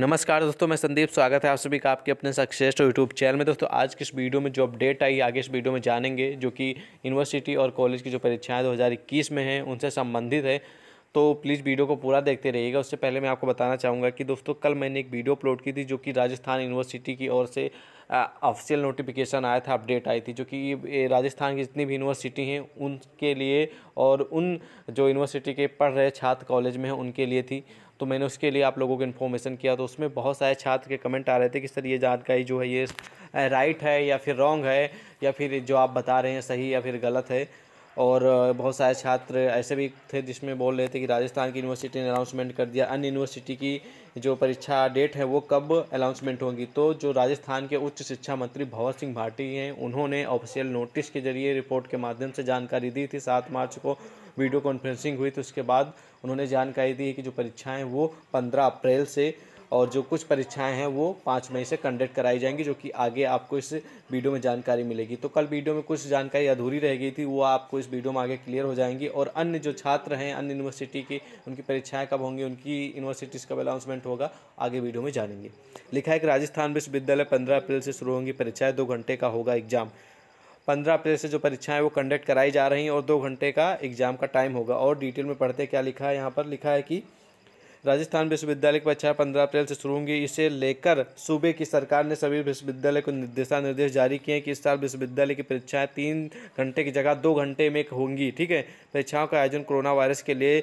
नमस्कार दोस्तों मैं संदीप स्वागत है आप सभी का आपके अपने सक्सेस्ट यूट्यूब चैनल में दोस्तों आज किस इस वीडियो में जो अपडेट आई आगे इस वीडियो में जानेंगे जो कि यूनिवर्सिटी और कॉलेज की जो परीक्षाएं 2021 में हैं उनसे संबंधित है दोस्तों प्लीज़ वीडियो को पूरा देखते रहिएगा उससे पहले मैं आपको बताना चाहूँगा कि दोस्तों कल मैंने एक वीडियो अपलोड की थी जो कि राजस्थान यूनिवर्सिटी की ओर से ऑफिशियल नोटिफिकेशन आया था अपडेट आई थी जो कि राजस्थान की जितनी भी यूनिवर्सिटी हैं उनके लिए और उन जो यूनिवर्सिटी के पढ़ रहे छात्र कॉलेज में हैं उनके लिए थी तो मैंने उसके लिए आप लोगों को इन्फॉर्मेशन किया तो उसमें बहुत सारे छात्र के कमेंट आ रहे थे कि सर ये जानकारी जो है ये राइट है या फिर रॉन्ग है या फिर जो आप बता रहे हैं सही या फिर गलत है और बहुत सारे छात्र ऐसे भी थे जिसमें बोल रहे थे कि राजस्थान की यूनिवर्सिटी ने अनाउंसमेंट कर दिया अन्य यूनिवर्सिटी की जो परीक्षा डेट है वो कब अनाउंसमेंट होगी तो जो राजस्थान के उच्च शिक्षा मंत्री भगवत सिंह भाटी हैं उन्होंने ऑफिशियल नोटिस के जरिए रिपोर्ट के माध्यम से जानकारी दी थी सात मार्च को वीडियो कॉन्फ्रेंसिंग हुई तो उसके बाद उन्होंने जानकारी दी कि जो परीक्षाएँ वो पंद्रह अप्रैल से और जो कुछ परीक्षाएं हैं वो पाँच मई से कंडक्ट कराई जाएंगी जो कि आगे आपको इस वीडियो में जानकारी मिलेगी तो कल वीडियो में कुछ जानकारी अधूरी रह गई थी वो आपको इस वीडियो में आगे क्लियर हो जाएंगी और अन्य जो छात्र हैं अन्य यूनिवर्सिटी की उनकी परीक्षाएँ कब होंगी उनकी यूनिवर्सिटीज़ कब अनाउंसमेंट होगा आगे वीडियो में जानेंगे लिखा है कि राजस्थान विश्वविद्यालय पंद्रह अप्रैल से शुरू होंगी परीक्षाएँ दो घंटे का होगा एग्जाम पंद्रह अप्रैल से जो परीक्षाएं वो कंडक्ट कराई जा रही हैं और दो घंटे का एग्ज़ाम का टाइम होगा और डिटेल में पढ़ते क्या लिखा है यहाँ पर लिखा है कि राजस्थान विश्वविद्यालय की परीक्षा पंद्रह अप्रैल से शुरू होंगी इसे लेकर सूबे की सरकार ने सभी विश्वविद्यालय को दिशा निर्देश जारी किए हैं कि इस साल विश्वविद्यालय की परीक्षाएँ तीन घंटे की जगह दो घंटे में होंगी ठीक है परीक्षाओं का आयोजन कोरोना वायरस के लिए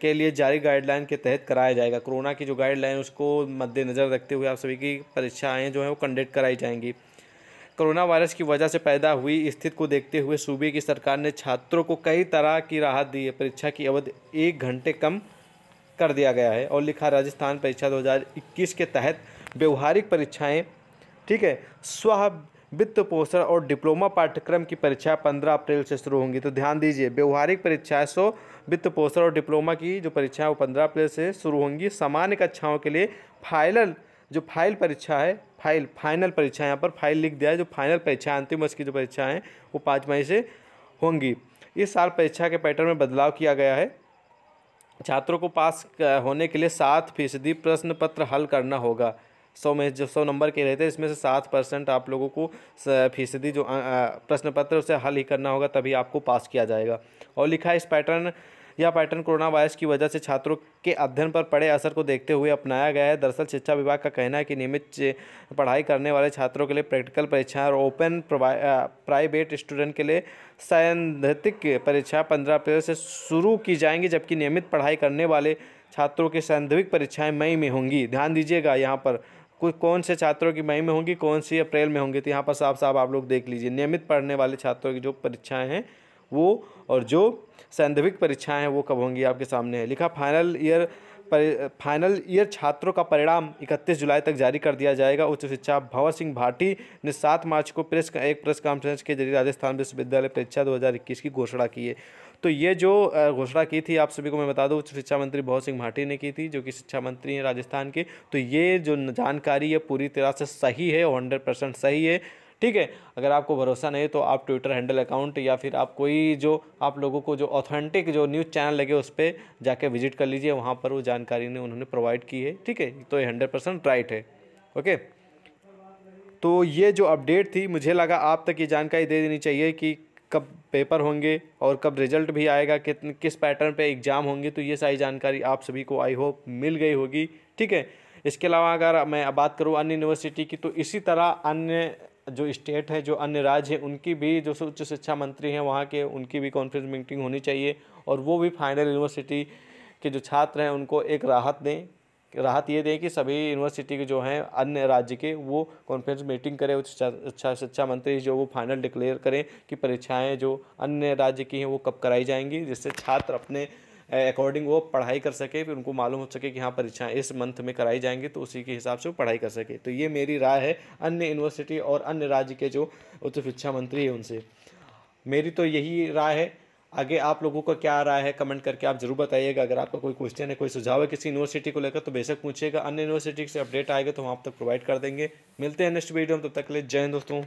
के लिए जारी गाइडलाइन के तहत कराया जाएगा कोरोना की जो गाइडलाइन उसको मद्देनज़र रखते हुए आप सभी की परीक्षाएँ जो हैं वो कंडक्ट कराई जाएंगी कोरोना वायरस की वजह से पैदा हुई स्थिति को देखते हुए सूबे की सरकार ने छात्रों को कई तरह की राहत दी है परीक्षा की अवधि एक घंटे कम कर दिया गया है और लिखा राजस्थान परीक्षा 2021 के तहत व्यवहारिक परीक्षाएं ठीक है स्व वित्त पोषण और डिप्लोमा पाठ्यक्रम की परीक्षा 15 अप्रैल से शुरू होंगी तो ध्यान दीजिए व्यवहारिक परीक्षाएं सो वित्त पोषण और डिप्लोमा की जो परीक्षाएं वो पंद्रह अप्रैल से शुरू होंगी सामान्य कक्षाओं के लिए फाइनल जो फाइल परीक्षा है फाइल फाइनल परीक्षा यहाँ पर फाइल लिख दिया है जो फाइनल परीक्षा अंतिम वर्ष की जो परीक्षाएँ वो पाँच मई से होंगी इस साल परीक्षा के पैटर्न में बदलाव किया गया है छात्रों को पास होने के लिए सात फीसदी प्रश्न पत्र हल करना होगा सौ में जो सौ नंबर के रहते हैं इसमें से सात परसेंट आप लोगों को फीसदी जो प्रश्न पत्र उसे हल ही करना होगा तभी आपको पास किया जाएगा और लिखा है इस पैटर्न यह पैटर्न कोरोना वायरस की वजह से छात्रों के अध्ययन पर पड़े असर को देखते हुए अपनाया गया है दरअसल शिक्षा विभाग का कहना है कि नियमित पढ़ाई करने वाले छात्रों के लिए प्रैक्टिकल परीक्षाएं और ओपन प्राइवेट स्टूडेंट के लिए सैद्धतिक परीक्षा पंद्रह अप्रैल से शुरू की जाएंगी जबकि नियमित पढ़ाई करने वाले छात्रों की सैद्धांतिक परीक्षाएँ मई में होंगी ध्यान दीजिएगा यहाँ पर कौन से छात्रों की मई में होंगी कौन सी अप्रैल में होंगी तो यहाँ पर साफ साफ आप लोग देख लीजिए नियमित पढ़ने वाले छात्रों की जो परीक्षाएँ हैं वो और जो सैंधविक परीक्षाएं हैं वो कब होंगी आपके सामने है लिखा फाइनल ईयर फाइनल ईयर छात्रों का परिणाम 31 जुलाई तक जारी कर दिया जाएगा उच्च शिक्षा भंवर सिंह भाटी ने 7 मार्च को प्रेस एक प्रेस कॉन्फ्रेंस के जरिए राजस्थान विश्वविद्यालय परीक्षा 2021 की घोषणा की है तो ये जो घोषणा की थी आप सभी को मैं बता दूं उच्च शिक्षा मंत्री भंवर सिंह भाटी ने की थी जो कि शिक्षा मंत्री हैं राजस्थान के तो ये जो जानकारी है पूरी तरह से सही है हंड्रेड सही है ठीक है अगर आपको भरोसा नहीं है तो आप ट्विटर हैंडल अकाउंट या फिर आप कोई जो आप लोगों को जो ऑथेंटिक जो न्यूज़ चैनल लगे उस पर जाके विजिट कर लीजिए वहाँ पर वो जानकारी ने उन्होंने प्रोवाइड की है ठीक है तो ये हंड्रेड परसेंट राइट है ओके तो ये जो अपडेट थी मुझे लगा आप तक ये जानकारी दे देनी चाहिए कि कब पेपर होंगे और कब रिजल्ट भी आएगा कितने किस पैटर्न पे एग्ज़ाम होंगे तो ये सारी जानकारी आप सभी को आई होप मिल गई होगी ठीक है इसके अलावा अगर मैं बात करूँ अन्य यूनिवर्सिटी की तो इसी तरह अन्य जो स्टेट है जो अन्य राज्य हैं उनकी भी जो उच्च शिक्षा मंत्री हैं वहाँ के उनकी भी कॉन्फ्रेंस मीटिंग होनी चाहिए और वो भी फाइनल यूनिवर्सिटी के जो छात्र हैं उनको एक राहत दें राहत ये दें कि सभी यूनिवर्सिटी के जो हैं अन्य राज्य के वो कॉन्फ्रेंस मीटिंग करें उच्च शिक्षा मंत्री जो वो फाइनल डिक्लेयर करें कि परीक्षाएं जो अन्य राज्य की हैं वो कब कराई जाएंगी जिससे छात्र अपने अकॉर्डिंग वो पढ़ाई कर सके फिर उनको मालूम हो सके कि हाँ परीक्षाएं इस मंथ में कराई जाएंगी तो उसी के हिसाब से वो पढ़ाई कर सके तो ये मेरी राय है अन्य यूनिवर्सिटी और अन्य राज्य के जो उच्च शिक्षा मंत्री हैं उनसे मेरी तो यही राय है आगे आप लोगों का क्या राय है कमेंट करके आप जरूर बताइएगा अगर आपका कोई क्वेश्चन है कोई सुझाव है किसी यूनिवर्सिटी को लेकर तो बेशक पूछिएगा अन्य यूनिवर्सिटी से अपडेट आएगा तो हम आप तक प्रोवाइड कर देंगे मिलते हैं नेक्स्ट वीडियो में तब तो तक ले जय हिंद दोस्तों